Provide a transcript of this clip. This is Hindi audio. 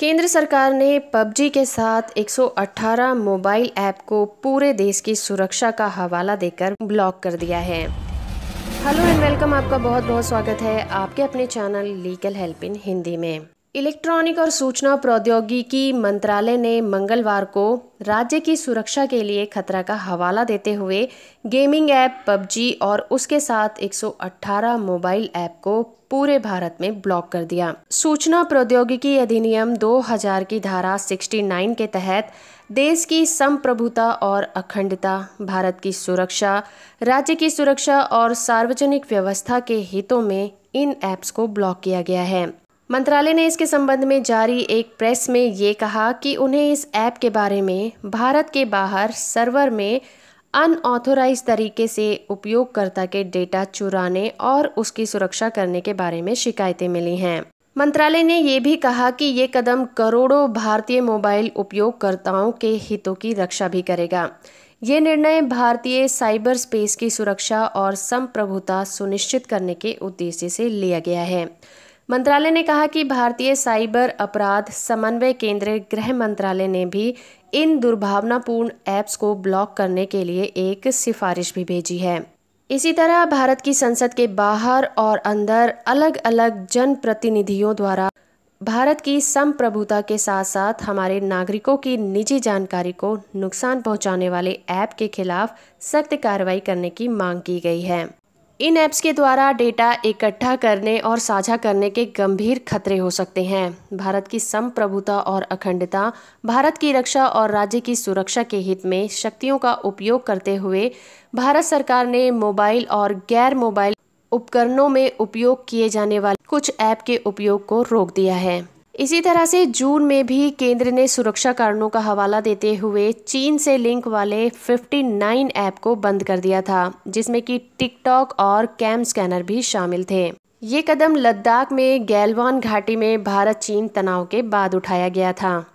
केंद्र सरकार ने पबजी के साथ 118 मोबाइल ऐप को पूरे देश की सुरक्षा का हवाला देकर ब्लॉक कर दिया है हेलो एंड वेलकम आपका बहुत बहुत स्वागत है आपके अपने channel legal help in Hindi में इलेक्ट्रॉनिक और सूचना प्रौद्योगिकी मंत्रालय ने मंगलवार को राज्य की सुरक्षा के लिए खतरा का हवाला देते हुए गेमिंग ऐप पबजी और उसके साथ 118 मोबाइल ऐप को पूरे भारत में ब्लॉक कर दिया सूचना प्रौद्योगिकी अधिनियम 2000 की धारा 69 के तहत देश की संप्रभुता और अखंडता भारत की सुरक्षा राज्य की सुरक्षा और सार्वजनिक व्यवस्था के हितों में इन ऐप्स को ब्लॉक किया गया है मंत्रालय ने इसके संबंध में जारी एक प्रेस में ये कहा कि उन्हें इस ऐप के बारे में भारत के बाहर सर्वर में अनऑथोराइज तरीके से उपयोगकर्ता के डेटा चुराने और उसकी सुरक्षा करने के बारे में शिकायतें मिली हैं मंत्रालय ने ये भी कहा कि ये कदम करोड़ों भारतीय मोबाइल उपयोगकर्ताओं के हितों की रक्षा भी करेगा ये निर्णय भारतीय साइबर स्पेस की सुरक्षा और संप्रभुता सुनिश्चित करने के उद्देश्य से लिया गया है मंत्रालय ने कहा कि भारतीय साइबर अपराध समन्वय केंद्र गृह मंत्रालय ने भी इन दुर्भावनापूर्ण ऐप्स को ब्लॉक करने के लिए एक सिफारिश भी भेजी है इसी तरह भारत की संसद के बाहर और अंदर अलग अलग जनप्रतिनिधियों द्वारा भारत की संप्रभुता के साथ साथ हमारे नागरिकों की निजी जानकारी को नुकसान पहुंचाने वाले ऐप के खिलाफ सख्त कार्रवाई करने की मांग की गई है इन ऐप्स के द्वारा डेटा इकट्ठा करने और साझा करने के गंभीर खतरे हो सकते हैं भारत की संप्रभुता और अखंडता भारत की रक्षा और राज्य की सुरक्षा के हित में शक्तियों का उपयोग करते हुए भारत सरकार ने मोबाइल और गैर मोबाइल उपकरणों में उपयोग किए जाने वाले कुछ ऐप के उपयोग को रोक दिया है इसी तरह से जून में भी केंद्र ने सुरक्षा कारणों का हवाला देते हुए चीन से लिंक वाले 59 ऐप को बंद कर दिया था जिसमें कि टिकटॉक और कैम स्कैनर भी शामिल थे ये कदम लद्दाख में गैलवान घाटी में भारत चीन तनाव के बाद उठाया गया था